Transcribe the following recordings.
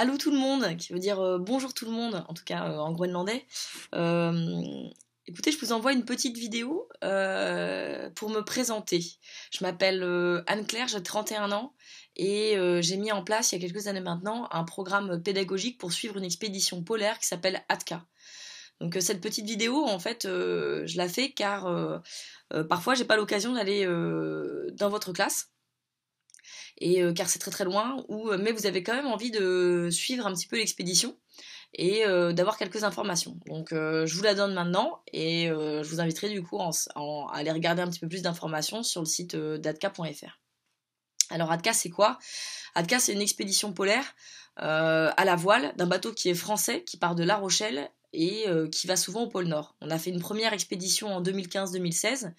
Allô tout le monde, qui veut dire euh, bonjour tout le monde, en tout cas euh, en groenlandais. Euh, écoutez, je vous envoie une petite vidéo pour me présenter. Je m'appelle Anne-Claire, j'ai 31 ans et j'ai mis en place il y a quelques années maintenant un programme pédagogique pour suivre une expédition polaire qui s'appelle Atka. Donc cette petite vidéo, en fait, je la fais car parfois j'ai pas l'occasion d'aller dans votre classe euh, car c'est très très loin, euh, mais vous avez quand même envie de suivre un petit peu l'expédition et euh, d'avoir quelques informations. Donc je vous la donne maintenant et je vous inviterai du coup à aller regarder un petit peu plus d'informations sur le site d'ADCA.fr. Alors Adka c'est quoi Adka c'est une expédition polaire à la voile d'un bateau qui est français, qui part de La Rochelle et qui va souvent au pôle Nord. On a fait une première expédition en 2015-2016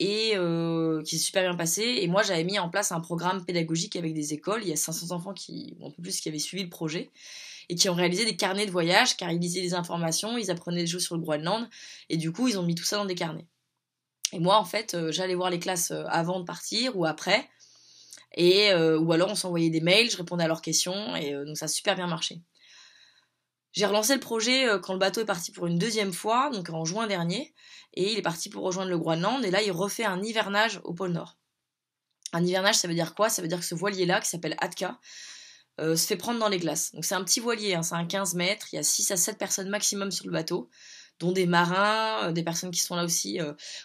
et euh, qui s'est super bien passé. Et moi, j'avais mis en place un programme pédagogique avec des écoles. Il y a 500 enfants qui, un peu plus, qui avaient suivi le projet et qui ont réalisé des carnets de voyage car ils lisaient des informations, ils apprenaient des choses sur le Groenland et du coup, ils ont mis tout ça dans des carnets. Et moi, en fait, euh, j'allais voir les classes euh, avant de partir ou après. Et, ou alors on s'envoyait des mails, je répondais à leurs questions et donc ça a super bien marché. J'ai relancé le projet euh, quand le bateau est parti pour une deuxième fois, donc en juin dernier, et il est parti pour rejoindre le Groenland, et là il refait un hivernage au pôle Nord. Un hivernage, ça veut dire quoi Ça veut dire que ce voilier-là, qui s'appelle Atka, euh, se fait prendre dans les glaces. Donc c'est un petit voilier, hein, c'est un 15 mètres, il y a 6 à 7 personnes maximum sur le bateau, dont des marins, euh, des personnes qui sont là aussi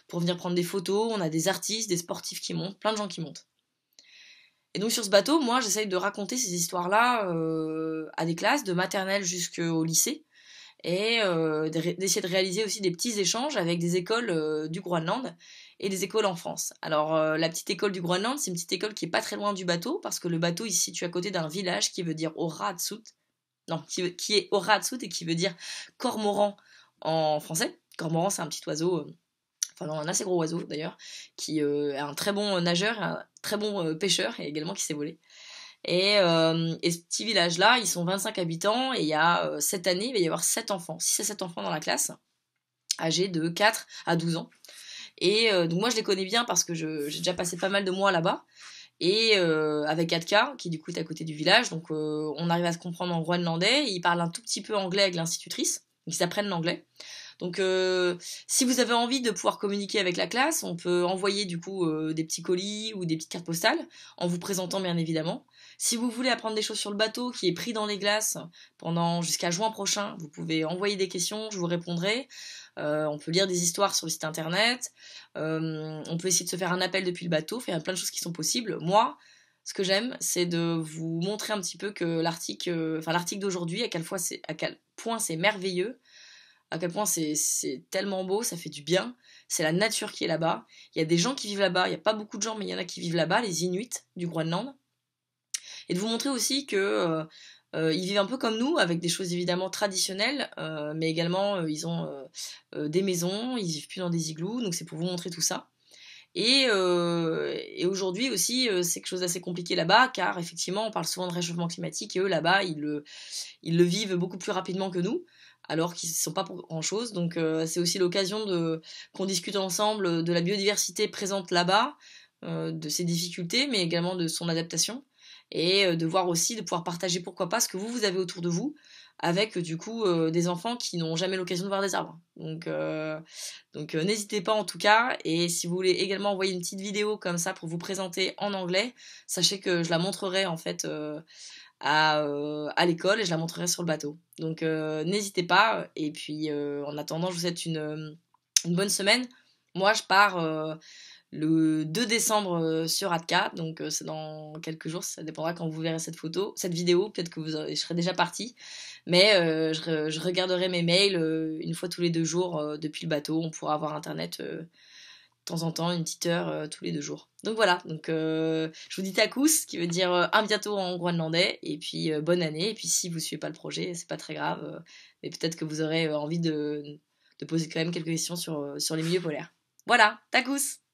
pour venir prendre des photos, on a des artistes, des sportifs qui montent, plein de gens qui montent. Et donc sur ce bateau, moi j'essaye de raconter ces histoires-là euh, à des classes, de maternelle jusqu'au lycée, et euh, d'essayer de réaliser aussi des petits échanges avec des écoles euh, du Groenland et des écoles en France. Alors la petite école du Groenland, c'est une petite école qui est pas très loin du bateau, parce que le bateau il se situe à côté d'un village qui veut dire Oratsut, non, qui, qui est Oratsut et qui veut dire cormoran en français. Cormoran c'est un petit oiseau enfin un assez gros oiseau d'ailleurs, qui euh, est un très bon nageur, un très bon euh, pêcheur et également qui sait voler. Et, euh, ce petit village-là, ils sont 25 habitants et il y a cette année, il va y avoir 7 enfants, 6 à 7 enfants dans la classe, âgés de 4 à 12 ans. Et donc moi je les connais bien parce que j'ai déjà passé pas mal de mois là-bas. Et avec Adka, qui du coup est à côté du village, donc on arrive à se comprendre en groenlandais. Ils parlent un tout petit peu anglais avec l'institutrice, donc ils apprennent l'anglais. Donc, euh, si vous avez envie de pouvoir communiquer avec la classe, on peut envoyer du coup euh, des petits colis ou des petites cartes postales, en vous présentant bien évidemment. Si vous voulez apprendre des choses sur le bateau qui est pris dans les glaces pendant jusqu'à juin prochain, vous pouvez envoyer des questions, je vous répondrai. Euh, on peut lire des histoires sur le site internet. on peut essayer de se faire un appel depuis le bateau. il y a plein de choses qui sont possibles. Moi, ce que j'aime, c'est de vous montrer un petit peu que l'article, enfin d'aujourd'hui, à quelle fois à quel point c'est merveilleux, à quel point c'est tellement beau, ça fait du bien. C'est la nature qui est là-bas. Il y a des gens qui vivent là-bas. Il n'y a pas beaucoup de gens, mais il y en a qui vivent là-bas, les Inuits du Groenland. Et de vous montrer aussi que euh, euh, ils vivent un peu comme nous, avec des choses évidemment traditionnelles, euh, mais également ils ont des maisons, ils vivent plus dans des igloos. Donc c'est pour vous montrer tout ça. Euh, et, aujourd'hui aussi, euh, c'est quelque chose d'assez compliqué là-bas, car effectivement, on parle souvent de réchauffement climatique, et eux, là-bas, ils le, vivent beaucoup plus rapidement que nous, alors qu'ils ne sont pas pour grand-chose. Donc euh, c'est aussi l'occasion qu'on discute ensemble de la biodiversité présente là-bas, de ses difficultés, mais également de son adaptation et euh, de voir aussi de pouvoir partager pourquoi pas ce que vous vous avez autour de vous avec euh, du coup euh, des enfants qui n'ont jamais l'occasion de voir des arbres. Donc, donc n'hésitez pas en tout cas. Et si vous voulez également envoyer une petite vidéo comme ça pour vous présenter en anglais, sachez que je la montrerai en fait à, à l'école et je la montrerai sur le bateau. Donc n'hésitez pas. Et puis en attendant, je vous souhaite une, une bonne semaine. Moi, je pars le 2 décembre euh, sur Atka, donc euh, c'est dans quelques jours, ça dépendra quand vous verrez cette photo, cette vidéo, peut-être que vous, je serai déjà partie, mais euh, je, regarderai mes mails une fois tous les deux jours depuis le bateau, on pourra avoir internet de temps en temps, une petite heure tous les deux jours. Donc voilà, donc je vous dis takus, qui veut dire un bientôt en groenlandais, et puis bonne année, et puis si vous suivez pas le projet, c'est pas très grave, mais peut-être que vous aurez envie de, de, poser quand même quelques questions sur, sur les milieux polaires. Voilà, takus